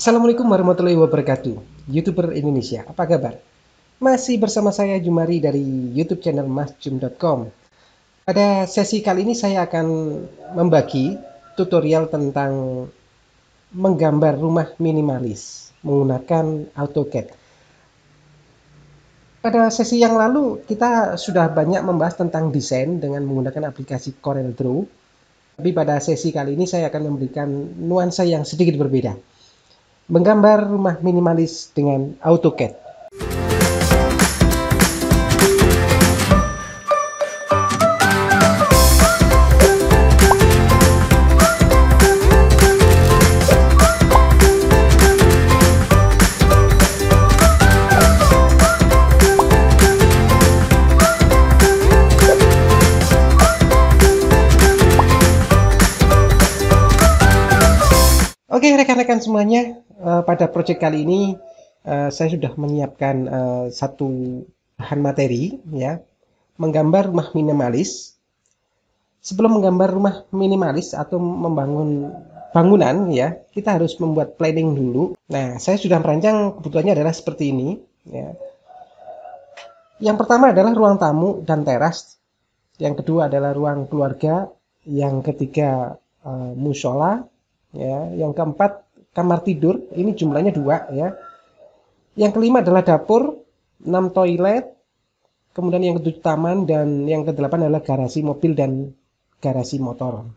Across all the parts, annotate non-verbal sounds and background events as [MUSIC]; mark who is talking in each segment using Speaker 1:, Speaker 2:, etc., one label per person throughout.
Speaker 1: Assalamualaikum warahmatullahi wabarakatuh Youtuber Indonesia, apa kabar? Masih bersama saya Jumari dari YouTube channel masjum.com Pada sesi kali ini saya akan membagi tutorial tentang menggambar rumah minimalis menggunakan AutoCAD Pada sesi yang lalu kita sudah banyak membahas tentang desain dengan menggunakan aplikasi CorelDraw, tapi pada sesi kali ini saya akan memberikan nuansa yang sedikit berbeda menggambar rumah minimalis dengan AutoCAD. Oke rekan-rekan semuanya, Eh, pada proyek kali ini uh, saya sudah menyiapkan uh, satu bahan materi ya, menggambar rumah minimalis. Sebelum menggambar rumah minimalis atau membangun bangunan ya, kita harus membuat planning dulu. Nah, saya sudah merancang kebutuhannya adalah seperti ini ya. Yang pertama adalah ruang tamu dan teras. Yang kedua adalah ruang keluarga. Yang ketiga uh, musola. Ya. Yang keempat kamar tidur ini jumlahnya dua ya yang kelima adalah dapur enam toilet kemudian yang ketujuh taman dan yang kedelapan adalah garasi mobil dan garasi motor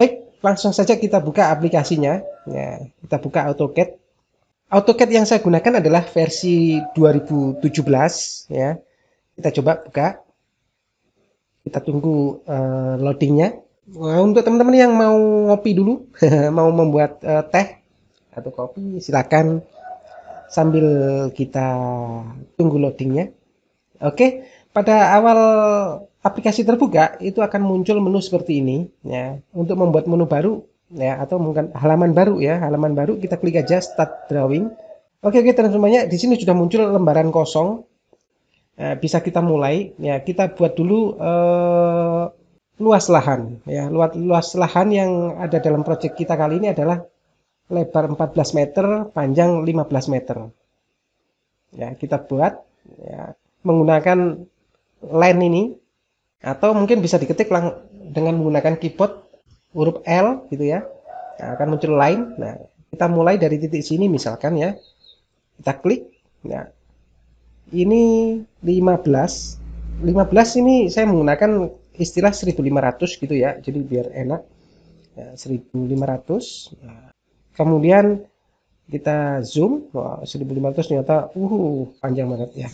Speaker 1: baik langsung saja kita buka aplikasinya ya kita buka AutoCAD AutoCAD yang saya gunakan adalah versi 2017 ya kita coba buka kita tunggu uh, loadingnya Nah, untuk teman-teman yang mau ngopi dulu, [LAUGHS] mau membuat uh, teh atau kopi, silakan sambil kita tunggu loadingnya. Oke, pada awal aplikasi terbuka itu akan muncul menu seperti ini, ya. Untuk membuat menu baru, ya, atau mungkin halaman baru ya, halaman baru kita klik aja Start Drawing. Oke, oke, teman-temannya di sini sudah muncul lembaran kosong. Eh, bisa kita mulai, ya. Kita buat dulu. Uh, luas lahan ya luas luas lahan yang ada dalam proyek kita kali ini adalah lebar 14 meter panjang 15 meter ya kita buat ya, menggunakan line ini atau mungkin bisa diketik lang dengan menggunakan keyboard huruf L gitu ya nah, akan muncul line nah kita mulai dari titik sini misalkan ya kita klik ya ini 15 15 ini saya menggunakan istilah 1500 gitu ya jadi biar enak 1500 ya, nah, kemudian kita zoom wow, 1500 ternyata uh panjang banget ya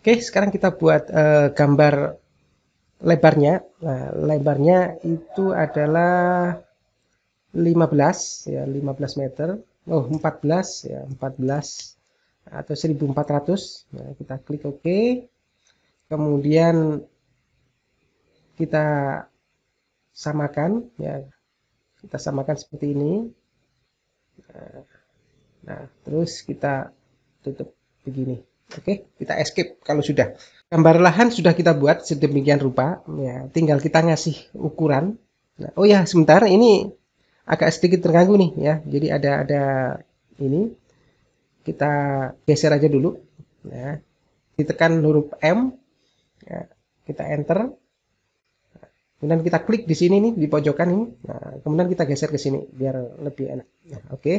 Speaker 1: Oke sekarang kita buat uh, gambar lebarnya nah lebarnya itu adalah 15 ya 15 meter oh 14 ya 14 atau 1400 nah, kita klik OK kemudian kita samakan ya kita samakan seperti ini nah, terus kita tutup begini oke kita escape kalau sudah gambar lahan sudah kita buat sedemikian rupa ya tinggal kita ngasih ukuran nah, oh ya sebentar ini agak sedikit terganggu nih ya jadi ada ada ini kita geser aja dulu ya. ditekan huruf M ya. kita enter kemudian kita klik di sini nih di pojokan ini nah, kemudian kita geser ke sini biar lebih enak nah, oke okay.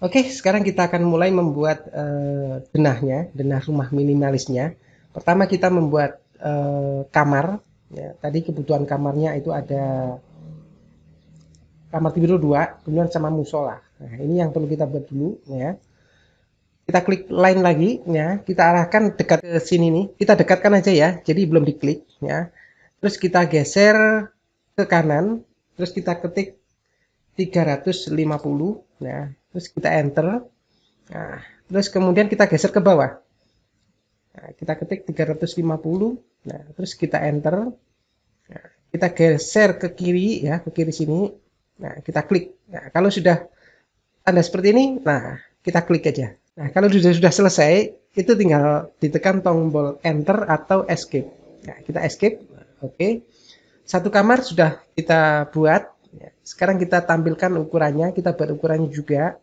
Speaker 1: oke okay, sekarang kita akan mulai membuat uh, denahnya denah rumah minimalisnya pertama kita membuat uh, kamar ya. tadi kebutuhan kamarnya itu ada kamar tidur dua kemudian sama musola nah ini yang perlu kita buat dulu ya kita klik lain lagi ya kita arahkan dekat ke sini nih kita dekatkan aja ya jadi belum diklik ya terus kita geser ke kanan terus kita ketik 350 ya. terus kita enter nah, terus kemudian kita geser ke bawah nah, kita ketik 350 nah terus kita enter nah, kita geser ke kiri ya ke kiri sini nah kita klik nah kalau sudah tanda seperti ini nah kita klik aja Nah, kalau sudah sudah selesai, itu tinggal ditekan tombol enter atau escape. Nah, kita escape. Oke. Okay. Satu kamar sudah kita buat. Ya, sekarang kita tampilkan ukurannya, kita buat ukurannya juga.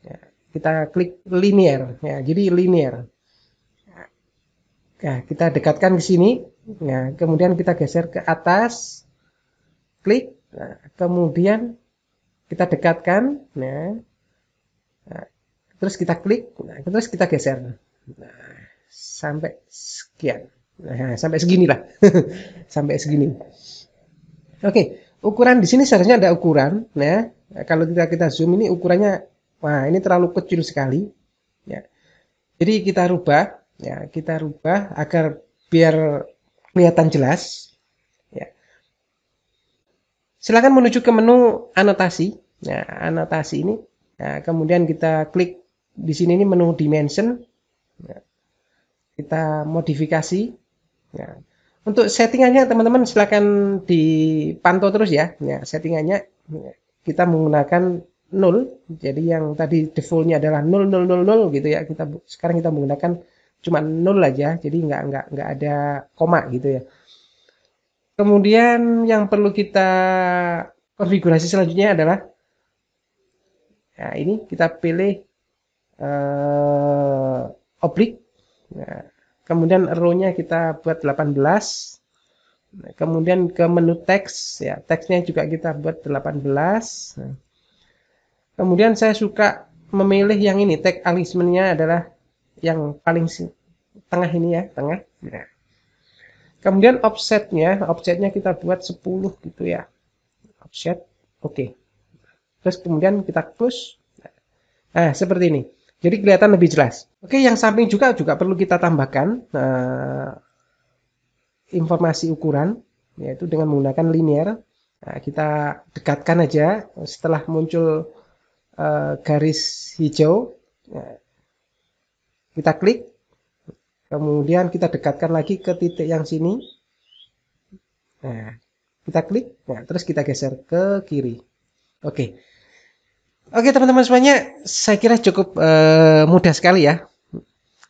Speaker 1: Ya, kita klik linear. Ya, jadi linear. Nah, kita dekatkan ke sini. Nah, kemudian kita geser ke atas. Klik. Nah, kemudian kita dekatkan. Nah, terus kita klik nah, terus kita geser nah, sampai sekian nah, sampai segini lah [LAUGHS] sampai segini oke ukuran di sini seharusnya ada ukuran ya kalau tidak kita zoom ini ukurannya wah ini terlalu kecil sekali ya jadi kita rubah ya kita rubah agar biar kelihatan jelas ya silakan menuju ke menu anotasi nah anotasi ini Nah, kemudian kita klik di sini ini menu dimension ya. kita modifikasi ya. untuk settingannya teman-teman silahkan dipantau terus ya, ya settingannya ya. kita menggunakan nol jadi yang tadi defaultnya adalah nol nol nol nol gitu ya kita sekarang kita menggunakan cuma nol aja jadi nggak nggak nggak ada koma gitu ya kemudian yang perlu kita konfigurasi selanjutnya adalah ya ini kita pilih uh, oblik. Nah, kemudian row-nya kita buat 18. Nah, kemudian ke menu teks ya, teksnya juga kita buat 18. Nah, kemudian saya suka memilih yang ini, tag alignment-nya adalah yang paling tengah ini ya, tengah. Nah. Kemudian offset-nya kita buat 10 gitu ya. Offset, oke. Okay. Terus kemudian kita close. Nah, seperti ini. Jadi kelihatan lebih jelas. Oke, yang samping juga juga perlu kita tambahkan uh, informasi ukuran yaitu dengan menggunakan linear. Nah, kita dekatkan aja setelah muncul uh, garis hijau. Ya, kita klik. Kemudian kita dekatkan lagi ke titik yang sini. Nah, kita klik, nah, terus kita geser ke kiri. Oke. Oke teman-teman semuanya, saya kira cukup uh, mudah sekali ya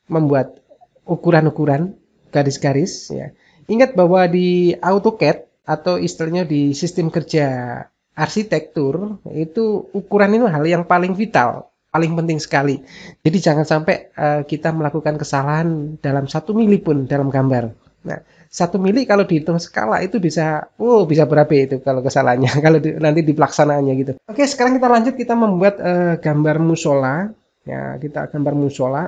Speaker 1: membuat ukuran-ukuran garis-garis ya. Ingat bahwa di AutoCAD atau istilahnya di sistem kerja arsitektur itu ukuran itu hal yang paling vital, paling penting sekali. Jadi jangan sampai uh, kita melakukan kesalahan dalam satu mili pun dalam gambar. Nah, satu mili kalau dihitung skala itu bisa oh bisa berapa itu kalau kesalahannya [LAUGHS] kalau di, nanti di pelaksanaannya gitu oke sekarang kita lanjut kita membuat uh, gambar musola ya kita gambar musola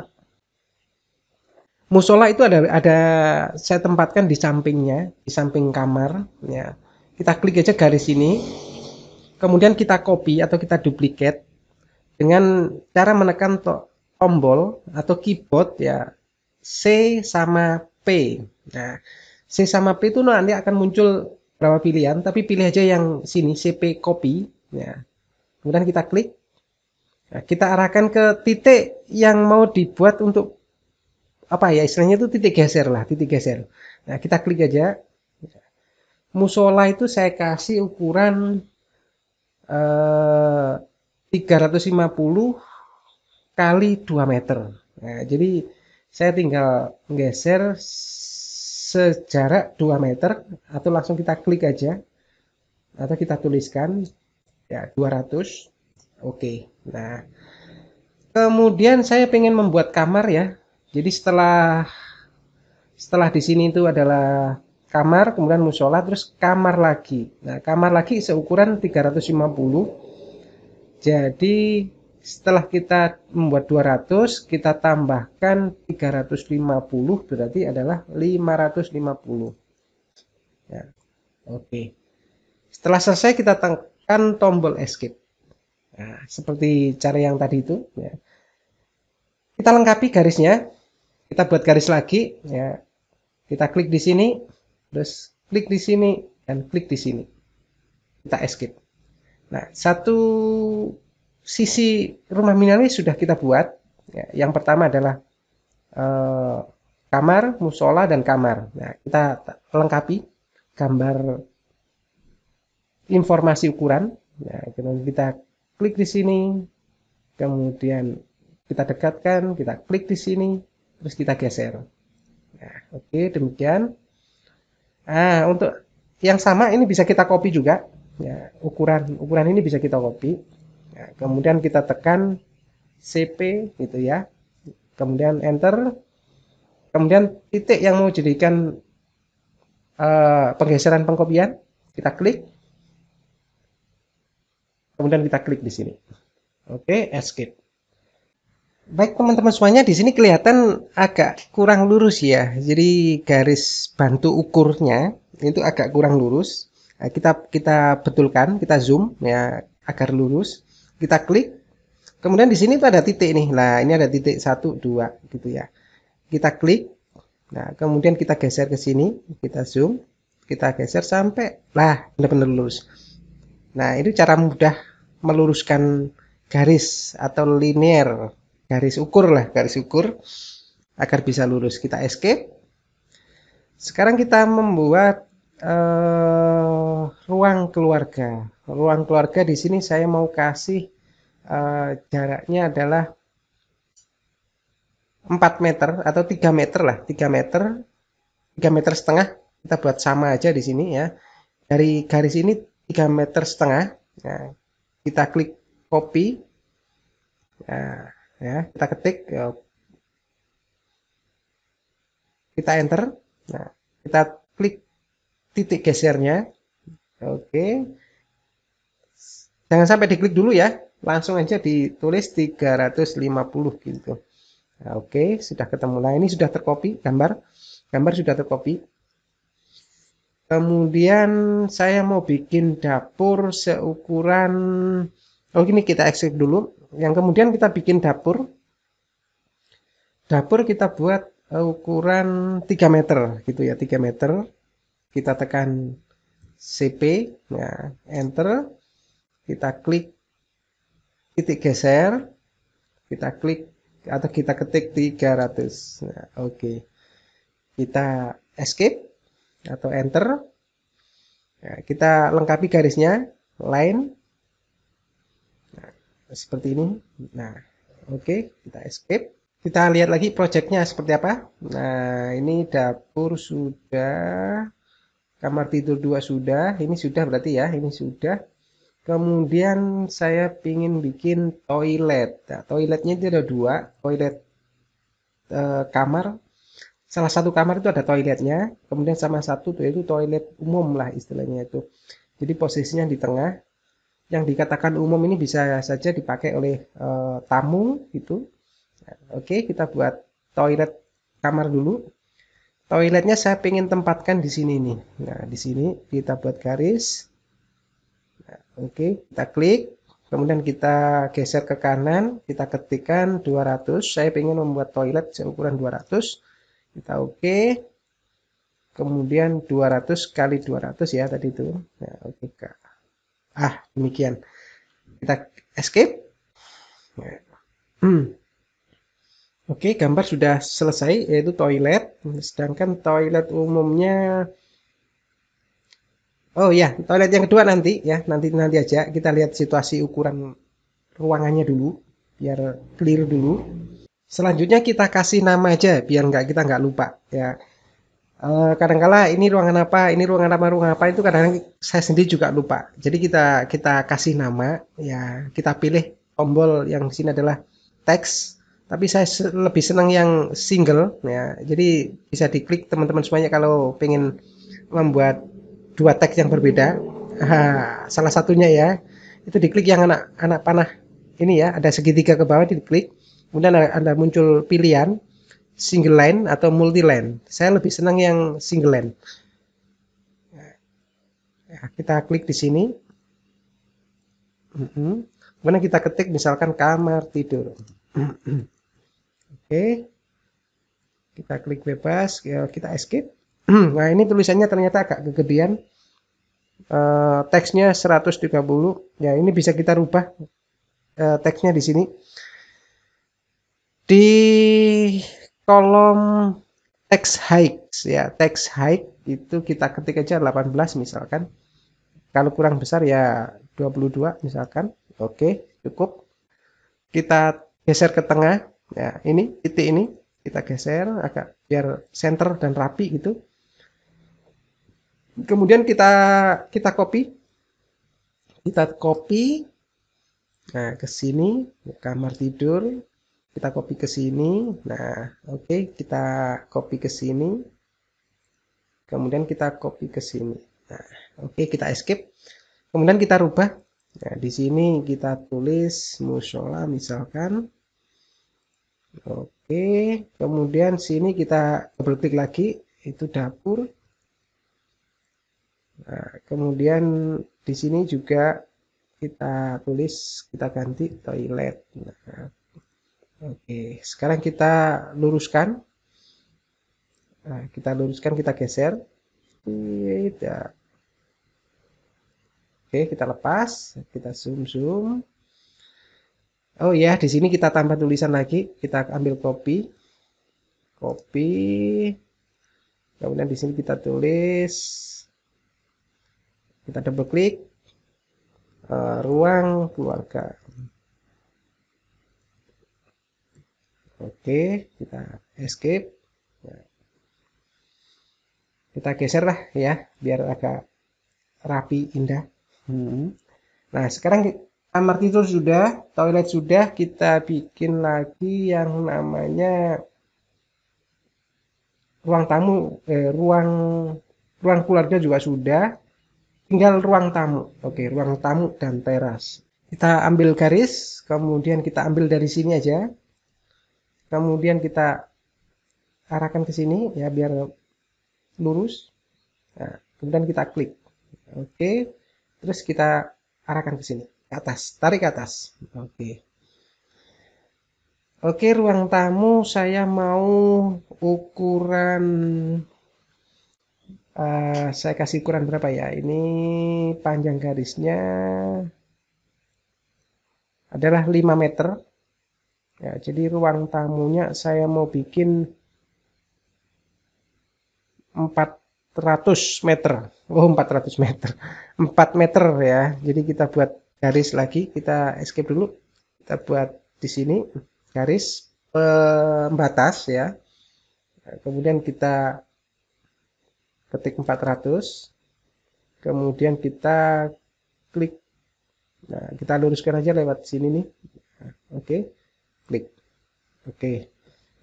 Speaker 1: musola itu ada ada saya tempatkan di sampingnya di samping kamar ya kita klik aja garis ini kemudian kita copy atau kita duplikat dengan cara menekan to tombol atau keyboard ya C sama P nah C sama P itu nanti akan muncul berapa pilihan, tapi pilih aja yang sini, CP copy. Ya. Kemudian kita klik. Nah, kita arahkan ke titik yang mau dibuat untuk apa ya istilahnya itu titik geser lah, titik geser. Nah, kita klik aja. Musola itu saya kasih ukuran eh, 350 kali 2 meter. Nah, jadi saya tinggal geser sejarak 2 meter atau langsung kita klik aja atau kita tuliskan ya 200 oke nah kemudian saya pengen membuat kamar ya jadi setelah setelah di sini itu adalah kamar kemudian musola terus kamar lagi nah kamar lagi seukuran 350 jadi setelah kita membuat 200 kita tambahkan 350 berarti adalah 550 ya. oke setelah selesai kita tekan tombol escape nah, seperti cara yang tadi itu ya. kita lengkapi garisnya kita buat garis lagi ya kita klik di sini terus klik di sini dan klik di sini kita escape nah satu sisi rumah minimalis sudah kita buat. Ya, yang pertama adalah eh, kamar, musola, dan kamar. Nah, kita lengkapi gambar informasi ukuran. Nah, kita klik di sini, kemudian kita dekatkan, kita klik di sini, terus kita geser. Nah, oke, okay, demikian. Nah, untuk yang sama ini bisa kita copy juga. Ya, ukuran ukuran ini bisa kita copy. Nah, kemudian kita tekan CP gitu ya. Kemudian enter. Kemudian titik yang mau jadikan uh, penggeseran pengkopian, kita klik. Kemudian kita klik di sini. Oke, okay, escape. Baik teman-teman semuanya, di sini kelihatan agak kurang lurus ya. Jadi garis bantu ukurnya itu agak kurang lurus. Nah, kita kita betulkan, kita zoom ya agar lurus kita klik kemudian di sini tuh ada titik nih nah ini ada titik satu dua gitu ya kita klik nah kemudian kita geser ke sini kita zoom kita geser sampai lah benar-benar lurus nah ini cara mudah meluruskan garis atau linear garis ukur lah garis ukur agar bisa lurus kita escape sekarang kita membuat eh, ruang keluarga. Ruang keluarga di sini saya mau kasih uh, jaraknya adalah 4 meter atau 3 meter lah, 3 meter, 3 meter setengah. Kita buat sama aja di sini ya. Dari garis ini 3 meter setengah. Ya. kita klik copy. Ya, ya, kita ketik ya. kita enter. Nah, kita klik titik gesernya. Oke. Jangan sampai diklik dulu ya. Langsung aja ditulis 350 gitu. Nah, oke, sudah ketemu. Nah, ini sudah terkopi gambar. Gambar sudah terkopi. Kemudian saya mau bikin dapur seukuran Oh, ini kita exit dulu. Yang kemudian kita bikin dapur. Dapur kita buat ukuran 3 meter gitu ya, 3 meter. Kita tekan CP nah, ya, enter kita klik titik geser kita klik atau kita ketik 300 nah, oke okay. kita escape atau enter nah, kita lengkapi garisnya line nah, seperti ini nah oke okay. kita escape kita lihat lagi projectnya seperti apa nah ini dapur sudah kamar tidur dua sudah ini sudah berarti ya ini sudah kemudian saya pingin bikin toilet nah, toiletnya itu ada dua toilet e, kamar salah satu kamar itu ada toiletnya kemudian sama satu itu toilet umum lah istilahnya itu jadi posisinya di tengah yang dikatakan umum ini bisa saja dipakai oleh e, tamu gitu nah, oke okay, kita buat toilet kamar dulu toiletnya saya ingin tempatkan di sini nih nah di sini kita buat garis nah, oke okay. kita klik kemudian kita geser ke kanan kita ketikkan 200 saya ingin membuat toilet seukuran 200 kita oke okay. kemudian 200 kali 200 ya tadi itu nah, oke okay, ah demikian kita escape nah. hmm. Oke, gambar sudah selesai yaitu toilet. Sedangkan toilet umumnya Oh ya, toilet yang kedua nanti ya, nanti nanti aja kita lihat situasi ukuran ruangannya dulu biar clear dulu. Selanjutnya kita kasih nama aja biar nggak kita nggak lupa ya. Eh, kadang-kala ini ruangan apa, ini ruangan apa, ruangan apa itu kadang, kadang saya sendiri juga lupa. Jadi kita kita kasih nama ya, kita pilih tombol yang di sini adalah teks tapi saya lebih senang yang single ya jadi bisa diklik teman-teman semuanya kalau pengen membuat dua tag yang berbeda ha, salah satunya ya itu diklik yang anak anak panah ini ya ada segitiga ke bawah diklik kemudian ada muncul pilihan single line atau multi line saya lebih senang yang single line ya, kita klik di sini mm-hmm. kemudian kita ketik misalkan kamar tidur [CLEARS THROAT] Oke. Kita klik bebas, ya, kita escape. [CLEARS THROAT] nah, ini tulisannya ternyata agak kegedean. Uh, eh, teksnya 130. Ya, ini bisa kita rubah uh, teksnya di sini. Di kolom teks hikes ya, teks hike itu kita ketik aja 18 misalkan. Kalau kurang besar ya 22 misalkan. Oke, cukup. Kita geser ke tengah ya ini titik ini kita geser agak biar center dan rapi gitu kemudian kita kita copy kita copy nah ke sini kamar tidur kita copy ke sini nah oke okay, kita copy ke sini kemudian kita copy ke sini nah oke okay, kita escape kemudian kita rubah nah di sini kita tulis musola misalkan Oke, kemudian sini kita double klik lagi, itu dapur. Nah, kemudian di sini juga kita tulis, kita ganti toilet. Nah, oke, sekarang kita luruskan. Nah, kita luruskan, kita geser. Oke, kita lepas, kita zoom-zoom. Oh ya, di sini kita tambah tulisan lagi. Kita ambil copy. Copy. Kemudian di sini kita tulis. Kita double klik. Uh, ruang keluarga. Oke, kita escape. Ya. Kita geser lah ya, biar agak rapi, indah. Hmm. Nah, sekarang kamar tidur sudah, toilet sudah, kita bikin lagi yang namanya ruang tamu, eh, ruang ruang keluarga juga sudah, tinggal ruang tamu. Oke, ruang tamu dan teras. Kita ambil garis, kemudian kita ambil dari sini aja. Kemudian kita arahkan ke sini ya biar lurus. Nah, kemudian kita klik. Oke. Terus kita arahkan ke sini atas, tarik atas. Oke. Okay. Oke, ruang tamu saya mau ukuran uh, saya kasih ukuran berapa ya? Ini panjang garisnya adalah 5 meter. Ya, jadi ruang tamunya saya mau bikin 400 meter. Oh, 400 meter. 4 meter ya. Jadi kita buat garis lagi kita escape dulu kita buat di sini garis pembatas ya kemudian kita ketik 400 kemudian kita klik nah kita luruskan aja lewat sini nih nah, oke okay. klik oke okay.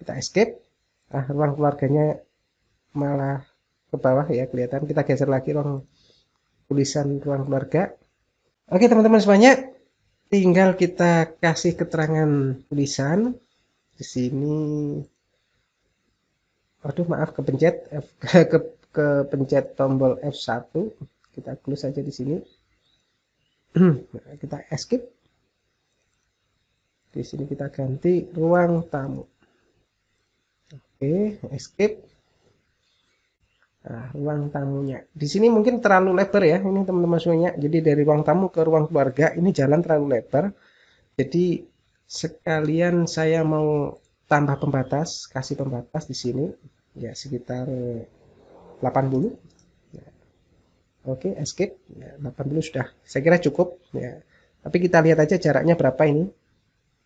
Speaker 1: kita escape ah ruang keluarganya malah ke bawah ya kelihatan kita geser lagi ruang tulisan ruang keluarga Oke teman-teman semuanya, tinggal kita kasih keterangan tulisan di sini. Aduh maaf kepencet F [LAUGHS] ke, ke pencet tombol F1. Kita close saja di sini. [CLEARS THROAT] kita escape. Di sini kita ganti ruang tamu. Oke, escape. Nah, ruang tamunya. Di sini mungkin terlalu lebar ya, ini teman-teman semuanya. Jadi dari ruang tamu ke ruang keluarga, ini jalan terlalu lebar. Jadi sekalian saya mau tambah pembatas, kasih pembatas di sini, ya sekitar 80. Ya. Oke, escape. Ya, 80 sudah. Saya kira cukup. Ya. Tapi kita lihat aja jaraknya berapa ini.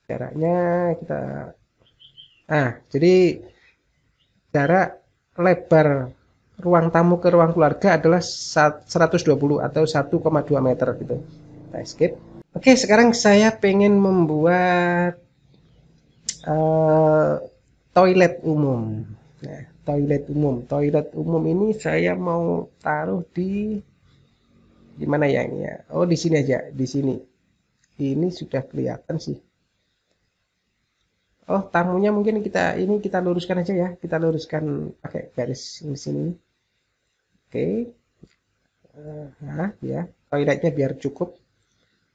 Speaker 1: Jaraknya kita... Ah, jadi jarak lebar ruang tamu ke ruang keluarga adalah 120 atau 1,2 meter gitu. Kita nah, skip. Oke, sekarang saya pengen membuat uh, toilet umum. Nah, toilet umum. Toilet umum ini saya mau taruh di di mana ya ini ya? Oh, di sini aja, di sini. Ini sudah kelihatan sih. Oh, tamunya mungkin kita ini kita luruskan aja ya. Kita luruskan pakai garis di sini oke eh, nah ya toiletnya biar cukup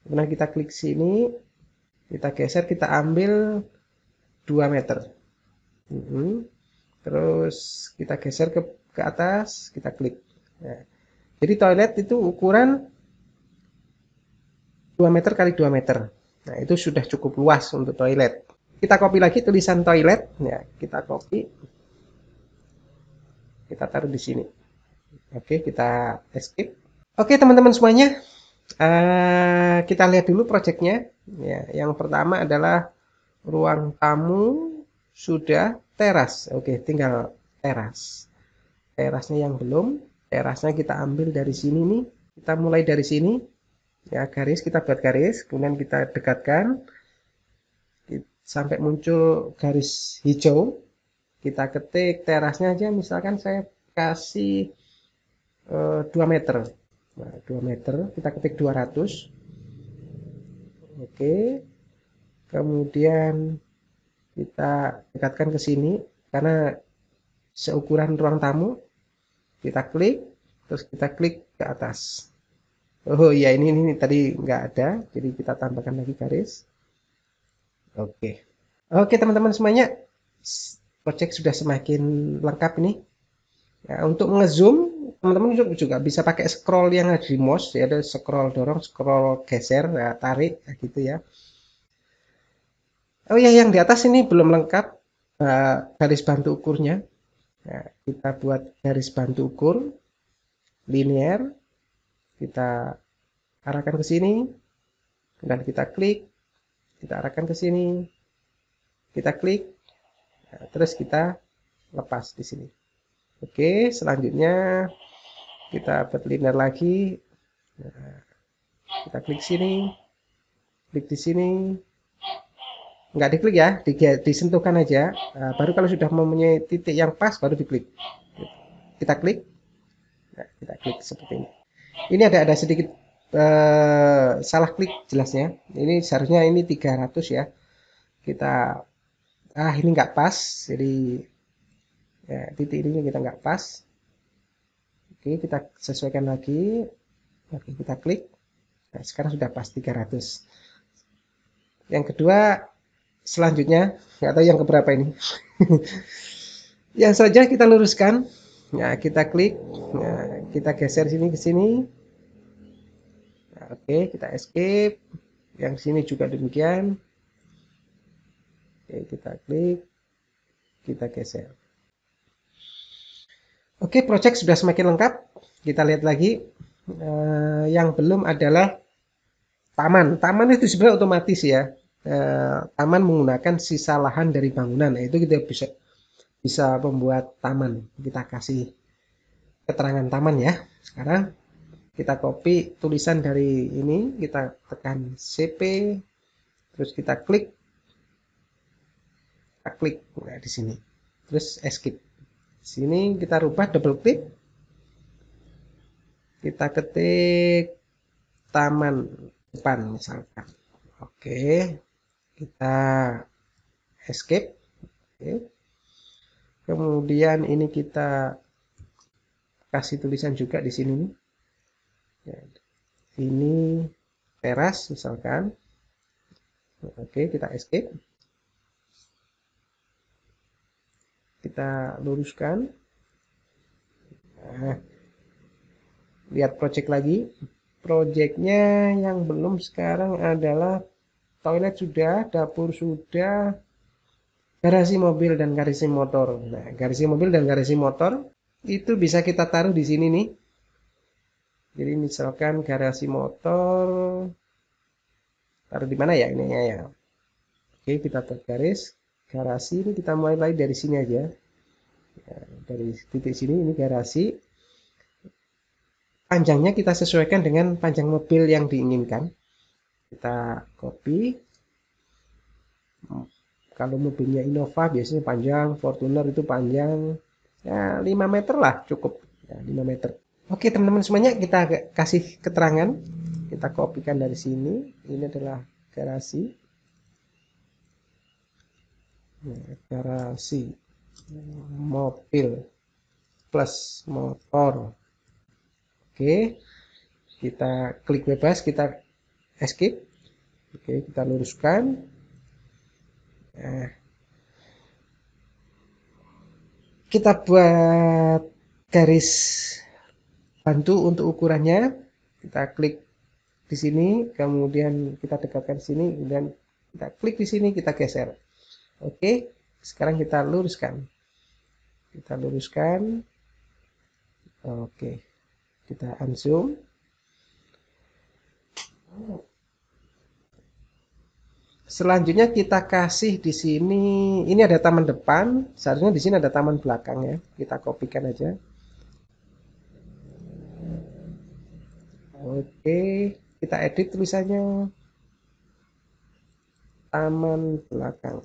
Speaker 1: kemudian kita klik sini kita geser kita ambil 2 meter mm -hmm. terus kita geser ke, ke atas kita klik Ya. jadi toilet itu ukuran 2 meter kali 2 meter nah itu sudah cukup luas untuk toilet kita copy lagi tulisan toilet ya kita copy kita taruh di sini Oke, kita escape. Oke, teman-teman semuanya. Uh, kita lihat dulu projectnya. Ya, yang pertama adalah ruang tamu sudah teras. Oke, tinggal teras. Terasnya yang belum. Terasnya kita ambil dari sini nih. Kita mulai dari sini. Ya, garis kita buat garis, kemudian kita dekatkan sampai muncul garis hijau. Kita ketik terasnya aja misalkan saya kasih 2 eh, meter nah, 2 meter kita ketik 200 oke kemudian kita dekatkan ke sini karena seukuran ruang tamu kita klik terus kita klik ke atas oh iya ini, ini, ini tadi nggak ada jadi kita tambahkan lagi garis oke oke teman-teman semuanya project sudah semakin lengkap ini ya, untuk ngezoom teman-teman juga bisa pakai scroll yang ada di mouse ya ada scroll dorong scroll geser ya, tarik ya, gitu ya oh ya yang di atas ini belum lengkap eh, garis bantu ukurnya Ya, kita buat garis bantu ukur linear kita arahkan ke sini dan kita klik kita arahkan ke sini kita klik Ya, terus kita lepas di sini Oke, selanjutnya kita berliner lagi. Nah, kita klik sini, klik di sini. Enggak diklik ya, di, disentuhkan aja. Nah, baru kalau sudah mempunyai titik yang pas, baru diklik. Kita klik. Nah, kita klik seperti ini. Ini ada ada sedikit uh, salah klik jelasnya. Ini seharusnya ini 300 ya. Kita ah ini enggak pas, jadi ya, titik ini kita nggak pas oke kita sesuaikan lagi oke kita klik nah, sekarang sudah pas 300 yang kedua selanjutnya nggak tahu yang keberapa ini [LAUGHS] yang saja kita luruskan nah kita klik nah, kita geser sini ke sini nah, oke kita escape yang sini juga demikian oke kita klik kita geser Oke, project sudah semakin lengkap. Kita lihat lagi. Uh, yang belum adalah taman. Taman itu sebenarnya otomatis ya. Uh, taman menggunakan sisa lahan dari bangunan. Nah, itu kita bisa bisa membuat taman. Kita kasih keterangan taman ya. Sekarang kita copy tulisan dari ini, kita tekan CP, terus kita klik, kita klik nah, di sini, terus escape. Sini kita rubah double klik. Kita ketik taman depan misalkan. Oke. Kita escape. Oke. Kemudian ini kita kasih tulisan juga di sini ya, Ini teras misalkan. Oke, kita escape. kita luruskan nah, lihat project lagi projectnya yang belum sekarang adalah toilet sudah dapur sudah garasi mobil dan garasi motor nah garasi mobil dan garasi motor itu bisa kita taruh di sini nih jadi misalkan garasi motor taruh di mana ya ini ya oke kita tarik garis garasi ini kita mulai dari sini aja ya, dari titik sini ini garasi panjangnya kita sesuaikan dengan panjang mobil yang diinginkan kita copy kalau mobilnya Innova biasanya panjang Fortuner itu panjang ya 5 meter lah cukup ya, 5 meter Oke teman-teman semuanya kita kasih keterangan kita kopikan dari sini ini adalah garasi garasi mobil plus motor oke kita klik bebas kita escape oke kita luruskan nah, kita buat garis bantu untuk ukurannya kita klik di sini kemudian kita dekatkan sini dan kita klik di sini kita geser Oke, sekarang kita luruskan. Kita luruskan. Oke, kita unzoom. Selanjutnya kita kasih di sini, ini ada taman depan, seharusnya di sini ada taman belakang ya. Kita kopikan aja. Oke, kita edit tulisannya. Taman belakang.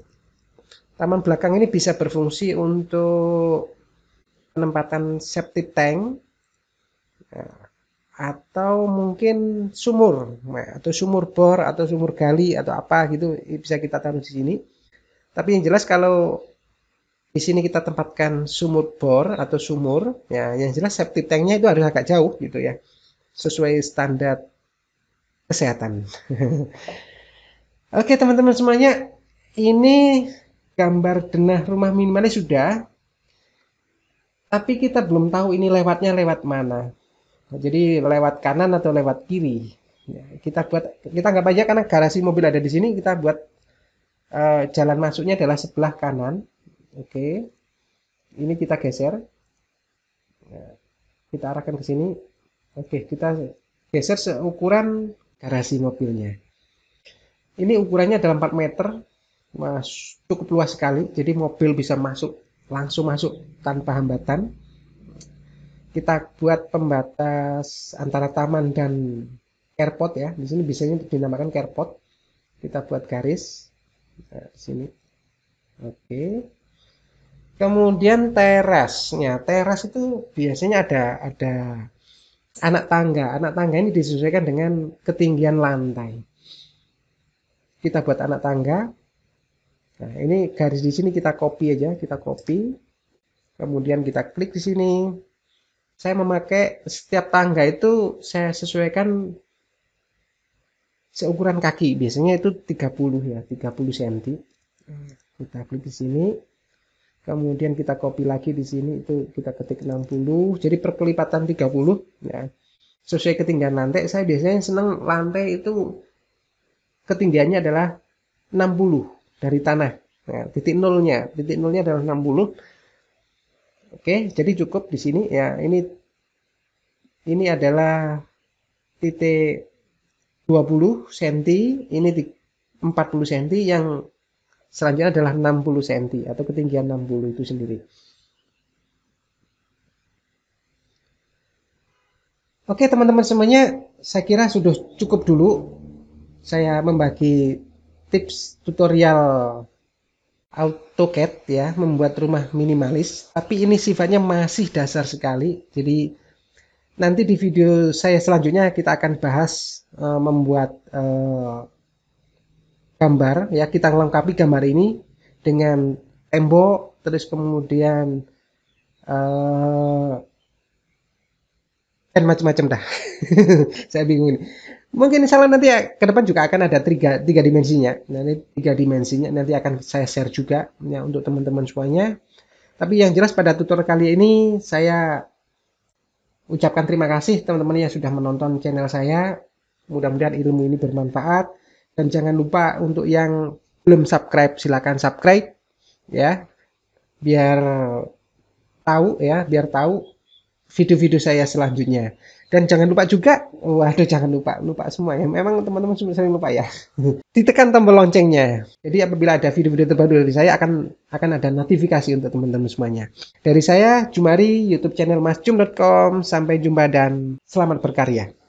Speaker 1: Taman belakang ini bisa berfungsi untuk penempatan septic tank ya, atau mungkin sumur ya, atau sumur bor atau sumur gali atau apa gitu bisa kita taruh di sini. Tapi yang jelas kalau di sini kita tempatkan sumur bor atau sumur, ya yang jelas septic tanknya itu harus agak jauh gitu ya, sesuai standar kesehatan. [LAUGHS] Oke teman-teman semuanya, ini gambar denah rumah minimalis sudah tapi kita belum tahu ini lewatnya lewat mana jadi lewat kanan atau lewat kiri ya, kita buat kita nggak aja karena garasi mobil ada di sini kita buat uh, jalan masuknya adalah sebelah kanan oke okay. ini kita geser ya, kita arahkan ke sini oke okay, kita geser seukuran garasi mobilnya ini ukurannya adalah 4 meter masuk cukup luas sekali jadi mobil bisa masuk langsung masuk tanpa hambatan kita buat pembatas antara taman dan airport ya di sini biasanya dinamakan airport kita buat garis nah, di sini oke kemudian terasnya teras itu biasanya ada ada anak tangga. Anak tangga ini disesuaikan dengan ketinggian lantai. Kita buat anak tangga, Nah, ini garis di sini kita copy aja, kita copy. Kemudian kita klik di sini. Saya memakai setiap tangga itu saya sesuaikan seukuran kaki. Biasanya itu 30 ya, 30 cm. Kita klik di sini. Kemudian kita copy lagi di sini itu kita ketik 60. Jadi perkelipatan 30 ya. Sesuai ketinggian lantai, saya biasanya senang lantai itu ketinggiannya adalah 60 dari tanah. Nah, titik nolnya, titik nolnya adalah 60. Oke, jadi cukup di sini ya. Ini ini adalah titik 20 cm, ini 40 cm yang selanjutnya adalah 60 cm atau ketinggian 60 itu sendiri. Oke, teman-teman semuanya, saya kira sudah cukup dulu saya membagi tips tutorial AutoCAD ya, membuat rumah minimalis, tapi ini sifatnya masih dasar sekali. Jadi nanti di video saya selanjutnya kita akan bahas uh, membuat uh, gambar ya, kita lengkapi gambar ini dengan tembok, terus kemudian uh, dan macam-macam dah. [LAUGHS] saya bingung ini mungkin insya Allah nanti ya ke depan juga akan ada tiga, tiga dimensinya Nah ini tiga dimensinya nanti akan saya share juga ya untuk teman-teman semuanya tapi yang jelas pada tutorial kali ini saya ucapkan terima kasih teman-teman yang sudah menonton channel saya mudah-mudahan ilmu ini bermanfaat dan jangan lupa untuk yang belum subscribe silahkan subscribe ya biar tahu ya biar tahu video-video saya selanjutnya. Dan jangan lupa juga, waduh jangan lupa, lupa semua ya. Memang teman-teman sering lupa ya. [LAUGHS] Ditekan tombol loncengnya. Jadi apabila ada video-video terbaru dari saya akan akan ada notifikasi untuk teman-teman semuanya. Dari saya Jumari YouTube channel masjum.com. Sampai jumpa dan selamat berkarya.